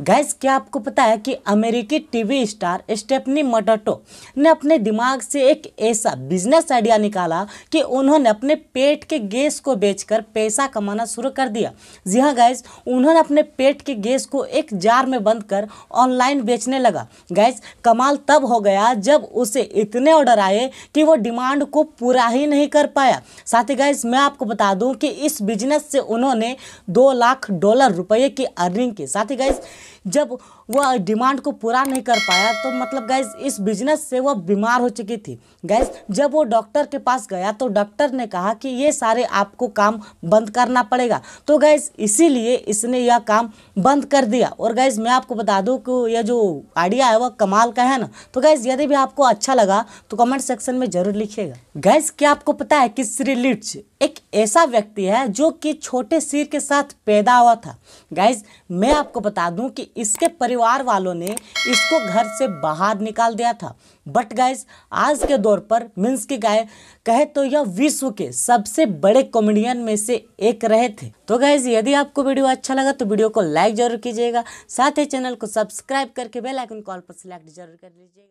gas क्या आपको पता है कि अमेरिकी टीवी स्टार स्टेपनी मटोटो ने अपने दिमाग से एक ऐसा बिजनेस आइडिया निकाला कि उन्होंने अपने पेट के गैस को बेचकर पैसा कमाना शुरू कर दिया जी हाँ गैस उन्होंने अपने पेट के गैस को एक जार में बंद कर ऑनलाइन बेचने लगा गैस कमाल तब हो गया जब उसे इतने ऑर्डर आए कि वो डिमांड को पूरा ही नहीं कर पाया साथ ही गैस मैं आपको बता दूँ कि इस बिजनेस से उन्होंने दो लाख डॉलर रुपये की अर्निंग की साथ ही गैस जब वह डिमांड को पूरा नहीं कर पाया तो मतलब गैस इस बिजनेस से वह बीमार हो चुकी थी गैस जब वो डॉक्टर के पास गया तो डॉक्टर ने कहा कि ये सारे आपको काम बंद करना पड़ेगा तो गैस इसीलिए इसने यह काम बंद कर दिया और गैस मैं आपको बता दूँ कि यह जो आइडिया है वह कमाल का है ना तो गैस यदि भी आपको अच्छा लगा तो कमेंट सेक्शन में ज़रूर लिखिएगा गैस क्या आपको पता है कि श्री लिट्स एक ऐसा व्यक्ति है जो कि छोटे सिर के साथ पैदा हुआ था गाइज मैं आपको बता दूं कि इसके परिवार वालों ने इसको घर से बाहर निकाल दिया था बट गाइज आज के दौर पर मिन्स की गाय कहे तो यह विश्व के सबसे बड़े कॉमेडियन में से एक रहे थे तो गाइज यदि आपको वीडियो अच्छा लगा तो वीडियो को लाइक जरूर कीजिएगा साथ ही चैनल को सब्सक्राइब करके बेलाइकन कॉल पर सिलेक्ट जरूर कर लीजिएगा